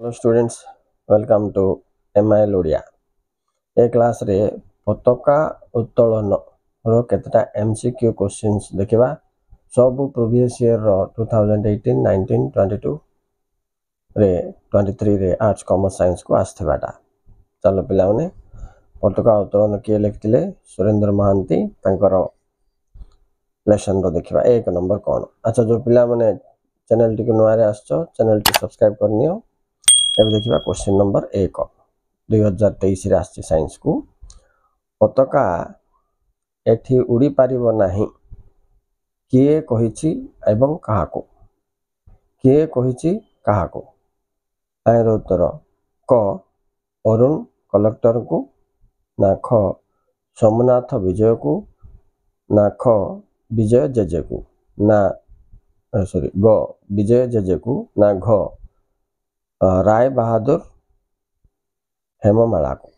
hello students welcome to my Odia ए class रे पता उत्तोलन रतटा एम सिक्यू क्वेश्चन देखा सब प्रिवियर two thousand eighteen nineteen twenty two रे twenty three arts commerce science को आसा चलो पाने पता उत्तोलन किए लिखते सुरेन्द्र महांतिर लेसन रखा एक नंबर कौन अच्छा जो पिला चैनल टी नुआ आस चेल टी सब्सक्राइब करनी ଏବେ ଦେଖିବା କ୍ୱେଶ୍ଚିନ୍ ନମ୍ବର ଏକ ଦୁଇହଜାର ତେଇଶରେ ଆସିଛି ସାଇନ୍ସକୁ ପତକା ଏଠି ଉଡ଼ିପାରିବ ନାହିଁ କିଏ କହିଛି ଏବଂ କାହାକୁ କିଏ କହିଛି କାହାକୁ ଏହାର ଉତ୍ତର କ ଅରୁଣ କଲେକ୍ଟରଙ୍କୁ ନା ଖ ସୋମନାଥ ବିଜୟକୁ ନା ଖ ବିଜୟ ଜେଜେକୁ ନା ସରି ଗ ବିଜୟ ଜେଜେକୁ ନା ଘ ରାୟ ବାହାଦୁର ହେମମାଳାକୁ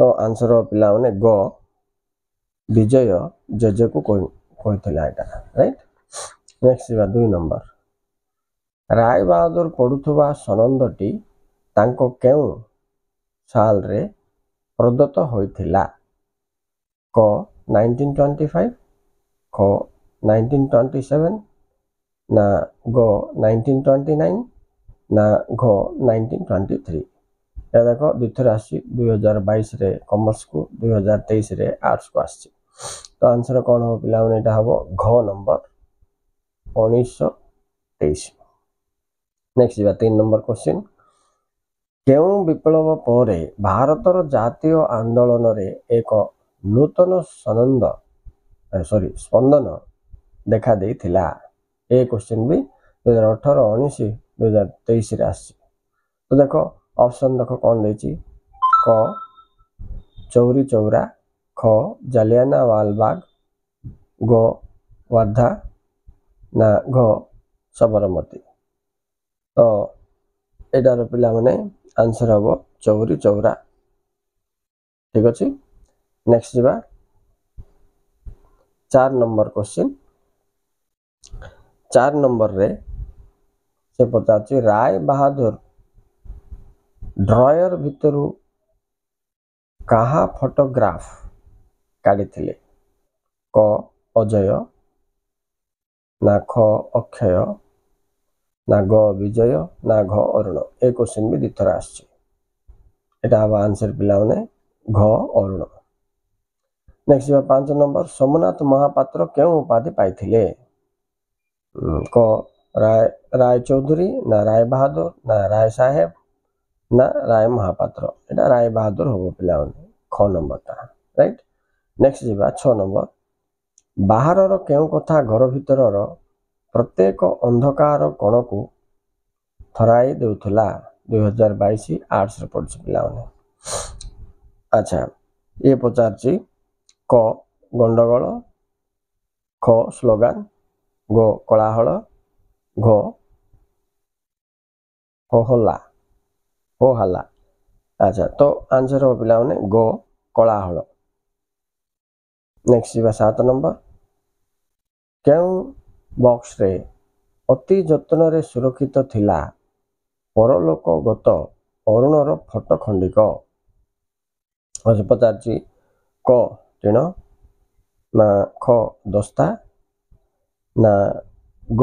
ତ ଆନ୍ସର ପିଲାମାନେ ଗ ବିଜୟ ଜେଜେକୁ କହିଥିଲା ଏଇଟା ରାଇଟ୍ ନେକ୍ସଟ ଯିବା ଦୁଇ ନମ୍ବର ରାୟ ବାହାଦୁର ପଢ଼ୁଥିବା ସନନ୍ଦଟି ତାଙ୍କ କେଉଁ ସାଲରେ ପ୍ରଦତ୍ତ ହୋଇଥିଲା କ ନାଇନଟିନ୍ ଟ୍ୱେଣ୍ଟି ଫାଇଭ କ ନାଇନଟିନ୍ ଟ୍ୱେଣ୍ଟି ସେଭେନ୍ ନା ଗ ନାଇନଟିନ୍ ଟ୍ୱେଣ୍ଟି ନାଇନ୍ ନା ଘ ନାଇଣ୍ଟିନ୍ ଟ୍ୱେଣ୍ଟି ଥ୍ରୀ ଏହାଯାକ ଦ୍ୱିତୀୟରେ ଆସୁଛି ଦୁଇ ହଜାର ବାଇଶରେ କମର୍ସକୁ ଦୁଇ ହଜାର ତେଇଶରେ ଆର୍ଟ୍ସକୁ ଆସିଛି ତ ଆନ୍ସର୍ କ'ଣ ହେବ ପିଲାମାନେ ଏଇଟା ହେବ ଘ ନମ୍ବର ଉଣେଇଶହ ତେଇଶ ନେକ୍ସଟ ଯିବା ତିନି ନମ୍ବର କ୍ୱେଶ୍ଚିନ୍ କେଉଁ ବିପ୍ଳବ ପରେ ଭାରତର ଜାତୀୟ ଆନ୍ଦୋଳନରେ ଏକ ନୂତନ ସନନ୍ଦ ସରି ସ୍ପନ୍ଦନ ଦେଖାଦେଇଥିଲା ଏ କ୍ୱେଶ୍ଚିନ୍ ବି ଦୁଇ ହଜାର ଅଠର ଉଣେଇଶ ଦୁଇ ହଜାର ତେଇଶରେ ଆସିଛି ତ ଦେଖ ଅପସନ୍ ଦେଖ କ'ଣ ଦେଇଛି କ ଚୌରି ଚୌରା ଖ ଜାଲିଆନା ୱାଲବାଗ ଗ ୱାର୍ଦ୍ଧା ନା ଘ ସବରମତୀ ତ ଏଇଟାର ପିଲାମାନେ ଆନ୍ସର୍ ହେବ ଚୌରି ଚୌରା ଠିକ୍ ଅଛି ନେକ୍ସଟ ଯିବା ଚାରି ନମ୍ବର କୋଶ୍ଚିନ୍ ଚାରି ନମ୍ବରରେ ସେ ପଚାରୁଛି ରାୟ ବାହାଦୁର ଡ୍ରୟର ଭିତରୁ କାହା ଫଟୋଗ୍ରାଫ କାଢ଼ିଥିଲେ କ ଅଜୟ ନା ଖ ଅକ୍ଷୟ ନା ଗ ବିଜୟ ନା ଘ ଅରୁଣ ଏ କୋଶ୍ଚିନ୍ ବି ଦୁଇଥର ଆସିଛି ଏଇଟା ହେବ ଆନ୍ସର ପିଲାମାନେ ଘ ଅରୁଣ ନେକ୍ସଟ ଯିବା ପାଞ୍ଚ ନମ୍ବର ସୋମନାଥ ମହାପାତ୍ର କେଉଁ ଉପାଧି ପାଇଥିଲେ କ রায় রায়চৌধুরী না রায় বাহাদুর না রায় সাহেব না রায় মহাপাত্র এটা রায় বাহাদুর হব ପିଲାମାନେ ଖ ନମ୍ବରଟା ରାଇଟ୍ ନେକ୍ସଟ ଯିବା ଛଅ ନମ୍ବର ବାହାରର କେଉଁ କଥା ଘର ଭିତରର ପ୍ରତ୍ୟେକ ଅନ୍ଧକାର କୋଣକୁ ଥରାଇ ଦେଉଥିଲା ଦୁଇହଜାର ବାଇଶ ଆର୍ଟ୍ସରେ ପଢ଼ୁଛି ପିଲାମାନେ ଆଚ୍ଛା ଇଏ ପଚାରିଛି କ ଗଣ୍ଡଗୋଳ ଖ ସ୍ଲୋଗାନ ଗୋ କୋଳାହଳ ঘ হহলা হহলা আচ্ছা তো আনসার হব পিলা মানে গ কলাহল নেক্সট যা সাত নম্বর কেউ বক্সরে অতি যত্নরে সুরক্ষিত লা পরলোকগত অরুণর ফট খণ্ডিক পচারছি ক তৃণ না খ দস্তা না গ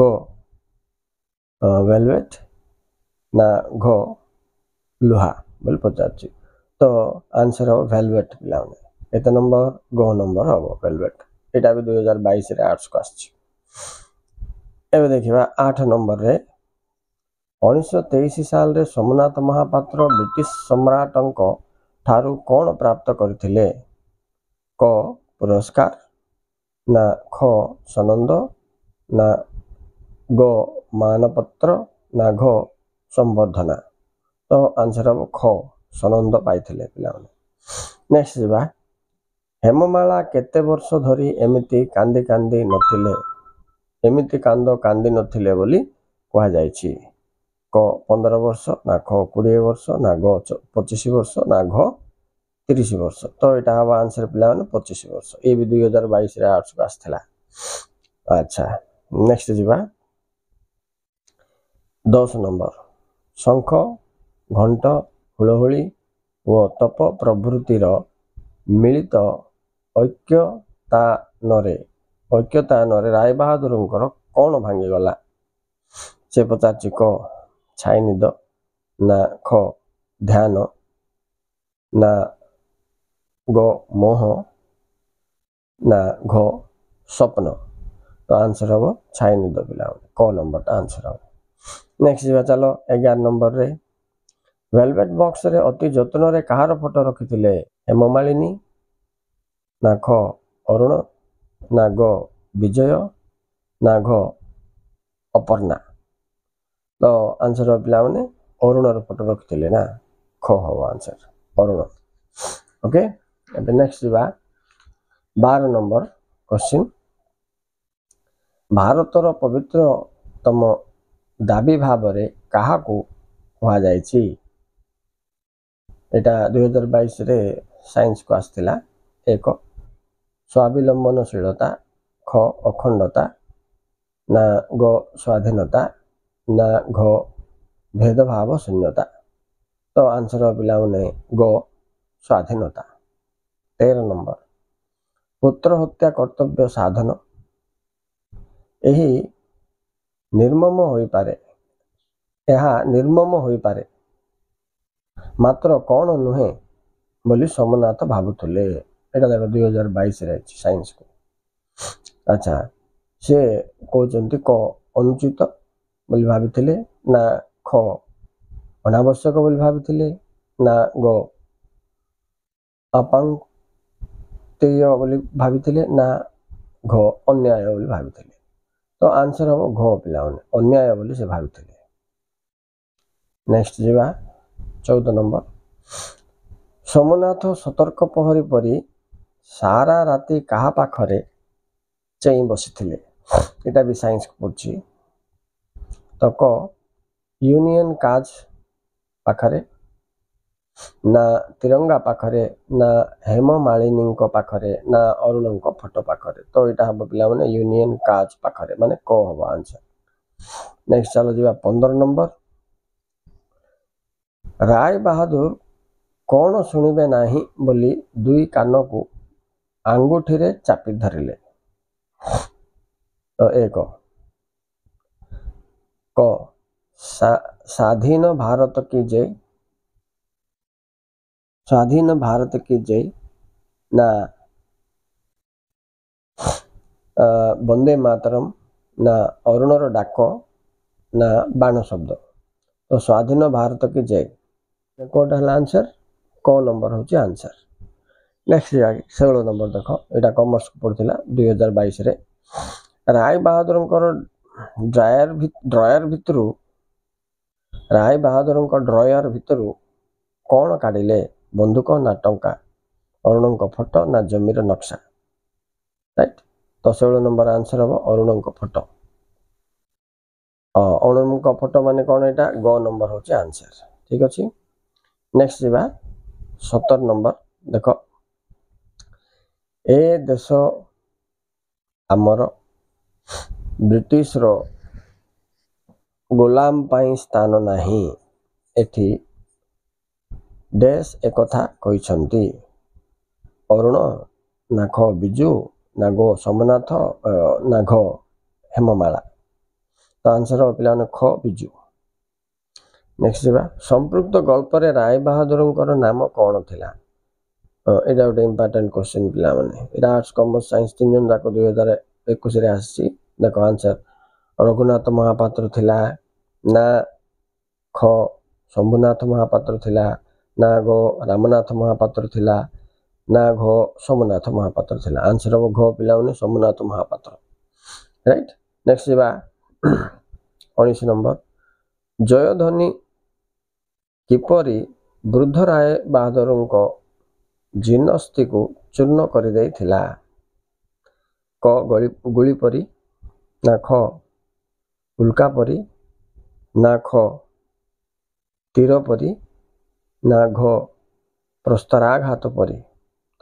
ଭେଲଭେଟ୍ ନା ଘ ଲୁହା ବୋଲି ପଚାରୁଛି ତ ଆନ୍ସର୍ ହେବ ଭେଲଭେଟ୍ ପିଲାମାନେ ଏତେ ନମ୍ବର ଘ ନମ୍ବର ହେବ ଭେଲଭେଟ୍ ଏଇଟା ବି ଦୁଇ ହଜାର ବାଇଶରେ ଆର୍ଟସ୍କୁ ଆସିଛି ଏବେ ଦେଖିବା ଆଠ ନମ୍ବରରେ ଉଣେଇଶହ ତେଇଶ ସାଲରେ ସୋମନାଥ ମହାପାତ୍ର ବ୍ରିଟିଶ ସମ୍ରାଟଙ୍କ ଠାରୁ କ'ଣ ପ୍ରାପ୍ତ କରିଥିଲେ କ ପୁରସ୍କାର ନା ଖ ନା ଗ ମାନପତ୍ର ନାଘ ସମ୍ବର୍ଦ୍ଧନା ତ ଆନ୍ସର ହେବ ଖ ସନନ୍ଦ ପାଇଥିଲେ ପିଲାମାନେ ନେକ୍ସଟ ଯିବା ହେମମାଳା କେତେ ବର୍ଷ ଧରି ଏମିତି କାନ୍ଦି କାନ୍ଦି ନଥିଲେ ଏମିତି କାନ୍ଦ କାନ୍ଦି ନଥିଲେ ବୋଲି କୁହାଯାଇଛି କ ପନ୍ଦର ବର୍ଷ ନାଖ କୋଡ଼ିଏ ବର୍ଷ ନାଘ ପଚିଶ ବର୍ଷ ନାଘ ତିରିଶ ବର୍ଷ ତ ଏଇଟା ହବ ଆନ୍ସର ପିଲାମାନେ ପଚିଶ ବର୍ଷ ଏ ବି ଦୁଇ ହଜାର ବାଇଶରେ ଆର୍ଟସକୁ ଆସିଥିଲା ଆଚ୍ଛା ନେକ୍ସଟ ଯିବା दस नम्बर शख घट व तप प्रभृतिर मिलित ऐक्यान ऐक्यता नै राईबहादुरको कन् भाँगिगला चाहिँ पचाछ क छैनिद ना ना ग मोह न तो आन्सर हे छैनिद पहिला क नम्बर आन्सर हौ ନେକ୍ସଟ ଯିବା ଚାଲ ଏଗାର ନମ୍ବରରେ ୱେଲଭେଟ ବକ୍ସରେ ଅତି ଯତ୍ନରେ କାହାର ଫଟୋ ରଖିଥିଲେ ହେମ ମାଳିନୀ ନା ଖ ଅରୁଣ ନା ଗ ବିଜୟ ନା ଘ ଅପର୍ଣ୍ଣା ତ ଆନ୍ସର ପିଲାମାନେ ଅରୁଣର ଫଟୋ ରଖିଥିଲେ ନା ଖ ହବ ଆନ୍ସର ଅରୁଣ ଓକେ ଏବେ ନେକ୍ସଟ ଯିବା ବାର ନମ୍ବର କ୍ୱଶ୍ଚିନ୍ ଭାରତର ପବିତ୍ରତମ ଦାବି ଭାବରେ କାହାକୁ କୁହାଯାଇଛି ଏଇଟା ଦୁଇ ହଜାର ବାଇଶରେ ସାଇନ୍ସକୁ ଆସିଥିଲା ଏକ ସ୍ୱାବିଲମ୍ବନଶୀଳତା ଖ ଅଖଣ୍ଡତା ନା ଗ ସ୍ୱାଧୀନତା ନା ଘ ଭେଦଭାବ ଶୂନ୍ୟତା ତ ଆନ୍ସର ପିଲାମାନେ ଗ ସ୍ୱାଧୀନତା ତେର ନମ୍ବର ପୁତ୍ର ହତ୍ୟା କର୍ତ୍ତବ୍ୟ ସାଧନ ଏହି ନିର୍ମମ ହୋଇପାରେ ଏହା ନିର୍ମମ ହୋଇପାରେ ମାତ୍ର କ'ଣ ନୁହେଁ ବୋଲି ସୋମନାଥ ଭାବୁଥିଲେ ଏଇଟା ଦେଖ ଦୁଇ ହଜାର ବାଇଶରେ ଅଛି ସାଇନ୍ସକୁ ଆଚ୍ଛା ସେ କହୁଛନ୍ତି କ ଅନୁଚିତ ବୋଲି ଭାବିଥିଲେ ନା ଖ ଅନାବଶ୍ୟକ ବୋଲି ଭାବିଥିଲେ ନା ଗ ଅପାଙ୍ଗ ବୋଲି ଭାବିଥିଲେ ନା ଘ ଅନ୍ୟାୟ ବୋଲି ଭାବିଥିଲେ ତ ଆନ୍ସର ହେବ ଘୋ ପିଲାମାନେ ଅନ୍ୟାୟ ବୋଲି ସେ ଭାବିଥିଲେ ନେକ୍ସଟ ଯିବା ଚଉଦ ନମ୍ବର ସୋମନାଥ ସତର୍କ ପହଁରି ପରି ସାରା ରାତି କାହା ପାଖରେ ଚେଇଁ ବସିଥିଲେ ଏଇଟା ବି ସାଇନ୍ସ ପଡ଼ୁଛି ତକ କ ୟୁନିଅନ୍ କାଜ ପାଖରେ ନା ତିରଙ୍ଗା ପାଖରେ ନା ହେମମାଳିନୀଙ୍କ ପାଖରେ ନା ଅରୁଣଙ୍କ ଫଟୋ ପାଖରେ ତ ଏଇଟା ହେବ ପିଲାମାନେ ୟୁନିଅନ୍ କାଜ ପାଖରେ ମାନେ କ ହେବ ଆନ୍ସର ନେକ୍ସଟ ଚାଲ ଯିବା ପନ୍ଦର ନମ୍ବର ରାୟ ବାହାଦୁର କ'ଣ ଶୁଣିବେ ନାହିଁ ବୋଲି ଦୁଇ କାନକୁ ଆଙ୍ଗୁଠିରେ ଚାପି ଧରିଲେ ଏକ କ ସ୍ୱାଧୀନ ଭାରତ କି ଯେ స్వాధీన భారతకి జై నా বন্দে মাতরম না অরুণর ডাক না বাণ শব্দ তো স্বাধীন ভারত কি জয় কোটা হল আনসার ক নম্বর হচ্ছে আনসার নেক্সট ষোল নম্বর দেখ এটা কমর্স পড়ুলা দুই হাজার বাইশে রায় বাহাদুরঙ্কর ড্রায়ার ড্রয়ার ভিতর রায় বাহাদুরঙ্ক ড্রয়ার ভিতর কোণ কাড়িলে ବନ୍ଧୁକ ନା ଟଙ୍କା ଅରୁଣଙ୍କ ଫଟୋ ନା ଜମିର ନକ୍ସା ରାଇଟ୍ ଷୋହଳ ନମ୍ବର ଆନ୍ସର ହେବ ଅରୁଣଙ୍କ ଫଟୋ ହଁ ଅରୁଣଙ୍କ ଫଟୋ ମାନେ କ'ଣ ଏଇଟା ଗ ନମ୍ବର ହେଉଛି ଆନ୍ସର ଠିକ୍ ଅଛି ନେକ୍ସଟ୍ ଯିବା ସତର ନମ୍ବର ଦେଖ ଏ ଦେଶ ଆମର ବ୍ରିଟିଶର ଗୋଲାମ ପାଇଁ ସ୍ଥାନ ନାହିଁ ଏଠି ଡେସ୍ ଏକଥା କହିଛନ୍ତି ଅରୁଣ ନାଖ ବିଜୁ ନାଗ ସୋମନାଥ ନାଘ ହେମମାଳା ତ ଆନ୍ସର ହେବ ପିଲାମାନେ ଖ ବିଜୁ ନେକ୍ସଟ ଯିବା ସମ୍ପୃକ୍ତ ଗଳ୍ପରେ ରାୟ ବାହାଦୁରଙ୍କର ନାମ କ'ଣ ଥିଲା ଏଇଟା ଗୋଟେ ଇମ୍ପୋର୍ଟାଣ୍ଟ କ୍ୱେଶ୍ଚିନ୍ ପିଲାମାନେ ଏଇଟା ଆର୍ଟ୍ସ କମର୍ସ ସାଇନ୍ସ ତିନି ଜଣ ଯାକ ଦୁଇ ହଜାର ଏକୋଇଶରେ ଆସିଛି ଦେଖ ଆନ୍ସର ରଘୁନାଥ ମହାପାତ୍ର ଥିଲା ନା ଖ ଶମ୍ଭୁନାଥ ମହାପାତ୍ର ଥିଲା ନା ଘ ରାମନାଥ ମହାପାତ୍ର ଥିଲା ନା ଘ ସୋମନାଥ ମହାପାତ୍ର ଥିଲା ଆନ୍ସର୍ ହବ ଘ ପିଲାମାନେ ସୋମନାଥ ମହାପାତ୍ର ରାଇଟ୍ ନେକ୍ସଟ୍ ଯିବା ଉଣେଇଶ ନମ୍ବର ଜୟଧ୍ୱନି କିପରି ବୃଦ୍ଧ ରାୟ ବାହାଦୁରଙ୍କ ଜିନସ୍ତିକୁ ଚୂର୍ଣ୍ଣ କରିଦେଇଥିଲା କ ଗଳି ଗୁଳି ପରି ନା ଖ ଉଲ୍କା ପରି ନା ଖ ତୀର ପରି ନା ଘ ନାଘ ପ୍ରସ୍ତରାଘାତ ପରି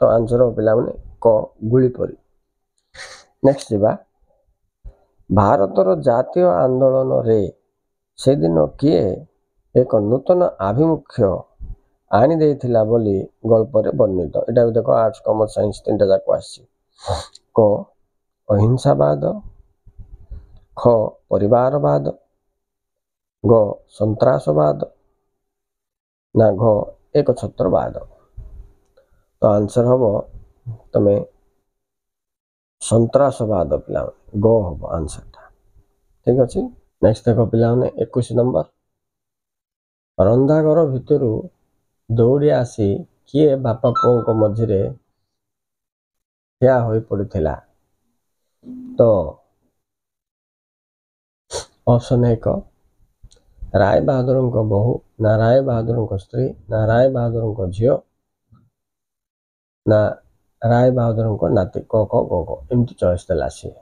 ତ ଆନ୍ସର ପିଲାମାନେ କ ଗୁଳି ପରି ନେକ୍ସଟ ଯିବା ଭାରତର ଜାତୀୟ ଆନ୍ଦୋଳନରେ ସେଦିନ କିଏ ଏକ ନୂତନ ଆଭିମୁଖ୍ୟ ଆଣିଦେଇଥିଲା ବୋଲି ଗଳ୍ପରେ ବର୍ଣ୍ଣିତ ଏଇଟା ବି ଦେଖ ଆର୍ଟସ୍ କମର୍ସ ସାଇନ୍ସ ତିନିଟା ଯାକ ଆସିଛି କ ଅହିଂସାବାଦ ଖ ପରିବାରବାଦ ଗ ସନ୍ତ୍ରାସବାଦ ନାଘ ଏକ ଛତ୍ର ବାଦ ତ ଆନ୍ସର୍ ହେବ ତୁମେ ସନ୍ତ୍ରାସବାଦ ପିଲାମାନେ ଗ ହେବ ଆନ୍ସର୍ଟା ଠିକ୍ ଅଛି ନେକ୍ସଟ୍ ଦେଖ ପିଲାମାନେ ଏକୋଇଶ ନମ୍ବର ରନ୍ଧାଘର ଭିତରୁ ଦୌଡ଼ି ଆସି କିଏ ବାପା ପୁଅଙ୍କ ମଝିରେ ଠିଆ ହୋଇ ପଡ଼ିଥିଲା ତ ଅପସନ୍ ଏକ ରାୟ ବାହାଦୁରଙ୍କ ବୋହୁ ନା ରାୟ ବାହାଦୁରଙ୍କ ସ୍ତ୍ରୀ ନା ରାୟ ବାହାଦୁରଙ୍କ ଝିଅ ନା ରାୟ ବାହାଦୁରଙ୍କ ନାତି କ କ ଗ ଗ ଏମିତି ଚଏସ୍ ଦେଲା ସିଏ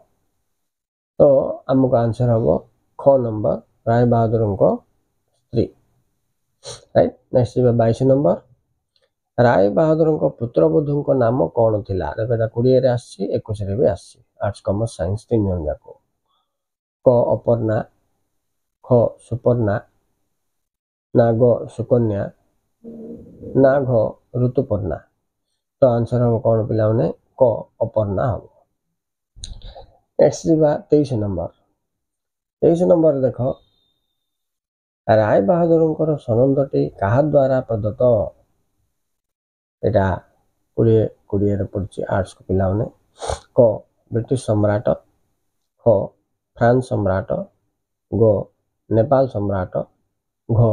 ତ ଆମକୁ ଆନ୍ସର୍ ହେବ ଖ ନମ୍ବର ରାୟ ବାହାଦୁରଙ୍କ ସ୍ତ୍ରୀ ରାଇଟ୍ ନେକ୍ସଟ ଯିବା ବାଇଶ ନମ୍ବର ରାୟ ବାହାଦୁରଙ୍କ ପୁତ୍ରବଧୂଙ୍କ ନାମ କ'ଣ ଥିଲା ଦେଖ ଏଇଟା କୋଡ଼ିଏରେ ଆସିଛି ଏକୋଇଶରେ ବି ଆସିଛି ଆର୍ଟ୍ସ କମର୍ସ ସାଇନ୍ସ ତିନି ଜଣ ଯାକ କ ଅପର୍ଣ୍ଣା খ সুপর্ণা না গ সুকন্যা না ঘ ঋতুপর্ণা ତ ଆନ୍ସର ହେବ କ'ଣ ପିଲାମାନେ କ ଅପର୍ଣ୍ଣା ହେବ ନେକ୍ସଟ ଯିବା ତେଇଶ ନମ୍ବର ତେଇଶ ନମ୍ବର ଦେଖ ରାୟ ବାହାଦୁରଙ୍କର ସନନ୍ଦଟି କାହା ଦ୍ୱାରା ପ୍ରଦତ୍ତ ଏଇଟା କୋଡ଼ିଏ କୋଡ଼ିଏରେ ପଡ଼ୁଛି ଆର୍ଟ୍ସକୁ ପିଲାମାନେ କ ବ୍ରିଟିଶ ସମ୍ରାଟ ଖ ଫ୍ରାନ୍ସ ସମ୍ରାଟ ଗ નેપાલ સમ્રાટ ઘ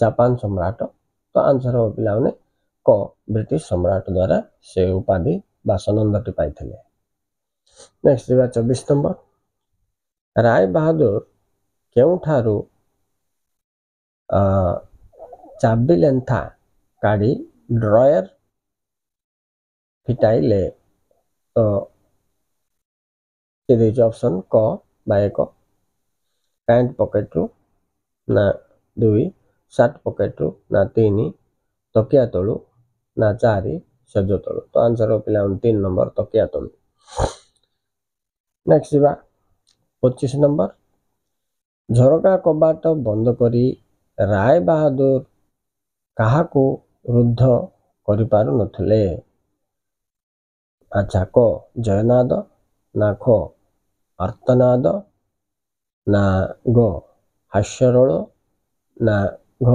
જાપાન સમ્રાટ તો ଆନ୍ସର ହେବ ପିଲାମାନେ କ ବ୍ରିଟିଶ ସମ୍ରାଟ ଦ୍ୱାରା ସେ ଉପାଧି ବା ସନନ୍ଦଟି ପାଇଥିଲେ ନେକ୍ସଟ ଯିବା ଚବିଶ ନମ୍ବର ରାୟ ବାହାଦୁର କେଉଁଠାରୁ ଚାବି ଲେନ୍ଥା କାଢ଼ି ଡ୍ରୟର ଫିଟାଇଲେ ତ କିଏ ଦେଇଛି ଅପସନ୍ କ ବା ଏକ ପ୍ୟାଣ୍ଟ ପକେଟରୁ ନା ଦୁଇ ସାର୍ଟ ପକେଟରୁ ନା ତିନି ତକିଆ ତଳୁ ନା ଚାରି ସେଜ ତଳୁ ତ ଆନ୍ସର୍ ପିଲାମାନେ ତିନି ନମ୍ବର ତକିଆ ତଳୁ ନେକ୍ସଟ ଯିବା ପଚିଶ ନମ୍ବର ଝରକା କବାଟ ବନ୍ଦ କରି ରାୟ ବାହାଦୁର କାହାକୁ ରୁଦ୍ଧ କରିପାରୁନଥିଲେ ଆଚ୍ଛା କ ଜୟନାଦ ନା ଖ ଆର୍ତ୍ତନାଦ ନା ଗ ହାସ୍ୟରଳ ନା ଘ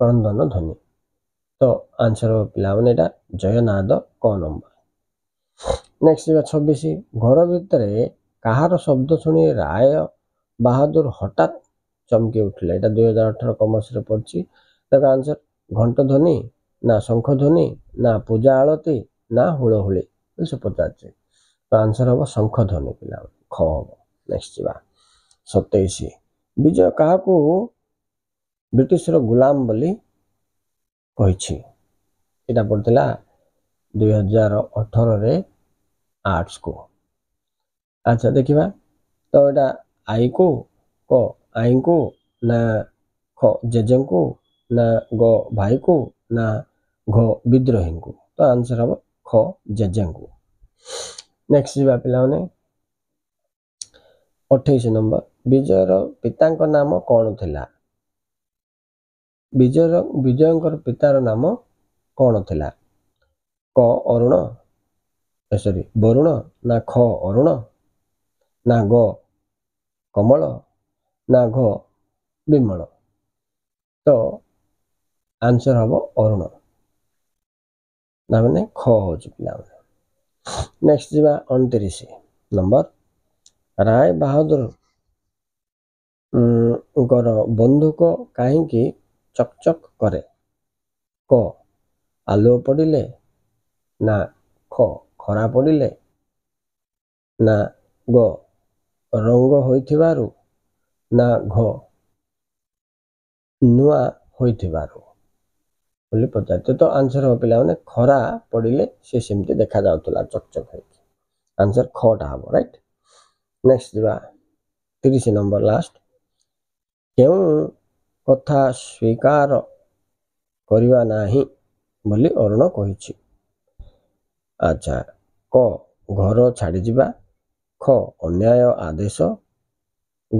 କରନ୍ଦନ ଧ୍ୱନି ତ ଆନ୍ସର୍ ହେବ ପିଲାମାନେ ଏଇଟା ଜୟନାଦ କ ନମ୍ବର ନେକ୍ସଟ ଯିବା ଛବିଶ ଘର ଭିତରେ କାହାର ଶବ୍ଦ ଶୁଣି ରାୟ ବାହାଦୁର ହଠାତ୍ ଚମକି ଉଠିଲେ ଏଇଟା ଦୁଇ ହଜାର ଅଠର କମର୍ସରେ ପଡ଼ିଛି ତାଙ୍କ ଆନ୍ସର୍ ଘଣ୍ଟ ଧ୍ୱନି ନା ଶଙ୍ଖ ଧ୍ୱନି ନା ପୂଜା ଆଳତି ନା ହୁଳହୁଳି ବୋଲି ସେ ପଚାରୁଛି ତ ଆନ୍ସର୍ ହେବ ଶଙ୍ଖ ଧ୍ୱନି ପିଲାମାନେ ଖ ହେବ ନେକ୍ସଟ ଯିବା ସତେଇଶ ବିଜୟ କାହାକୁ ବ୍ରିଟିଶର ଗୁଲାମ ବୋଲି କହିଛି ଏଇଟା ପଡ଼ିଥିଲା ଦୁଇହଜାର ଅଠରରେ ଆର୍ଟ୍ସକୁ ଆଚ୍ଛା ଦେଖିବା ତ ଏଇଟା ଆଈକୁ କ ଆଈଙ୍କୁ ନା ଖ ଜେଜେଙ୍କୁ ନା ଗ ଭାଇକୁ ନା ଘ ବିଦ୍ରୋହୀଙ୍କୁ ତ ଆନ୍ସର୍ ହେବ ଖ ଜେଜେଙ୍କୁ ନେକ୍ସଟ୍ ଯିବା ପିଲାମାନେ ଅଠେଇଶ ନମ୍ବର ବିଜୟର ପିତାଙ୍କ ନାମ କ'ଣ ଥିଲା ବିଜୟର ବିଜୟଙ୍କର ପିତାର ନାମ କ'ଣ ଥିଲା କ ଅରୁଣ ସରି ବରୁଣ ନା ଖ ଅରୁଣ ନା ଗ କମଳ ନା ଘ ବିମଳ ତ ଆନ୍ସର ହବ ଅରୁଣ ନା ମାନେ ଖ ହେଉଛି ପିଲାମାନେ ନେକ୍ସଟ ଯିବା ଅଣତିରିଶ ନମ୍ବର ରାୟ ବାହାଦୁର ଙ୍କର ବନ୍ଧୁକ କାହିଁକି ଚକଚକ୍ କରେ କ ଆଲୁଅ ପଡ଼ିଲେ ନା ଖ ଖରା ପଡ଼ିଲେ ନା ଗ ରଙ୍ଗ ହୋଇଥିବାରୁ ନା ଘ ନୂଆ ହୋଇଥିବାରୁ ବୋଲି ପଚାରିଥିଲେ ତ ଆନ୍ସର ହେବ ପିଲାମାନେ ଖରା ପଡ଼ିଲେ ସେ ସେମିତି ଦେଖାଯାଉଥିଲା ଚକଚକ୍ ହେଇକି ଆନ୍ସର ଖଟା ହେବ ରାଇଟ୍ ନେକ୍ସଟ ଯିବା ତିରିଶ ନମ୍ବର ଲାଷ୍ଟ କେଉଁ କଥା ସ୍ୱୀକାର କରିବା ନାହିଁ ବୋଲି ଅରୁଣ କହିଛି ଆଚ୍ଛା କ ଘର ଛାଡ଼ିଯିବା ଖ ଅନ୍ୟାୟ ଆଦେଶ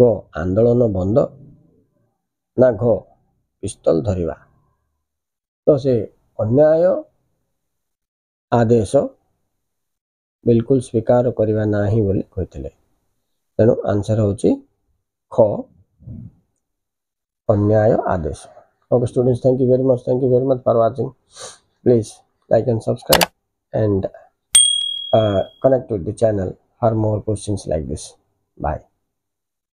ଗ ଆନ୍ଦୋଳନ ବନ୍ଦ ନା ଘ ପିସ୍ତଲ ଧରିବା ତ ସେ ଅନ୍ୟାୟ ଆଦେଶ ବିଲକୁଲ ସ୍ୱୀକାର କରିବା ନାହିଁ ବୋଲି କହିଥିଲେ तेणु आंसर हूँ ख अन्याय आदेश okay students thank you very much thank you very much for watching please like and subscribe and connect with the channel for more questions like this bye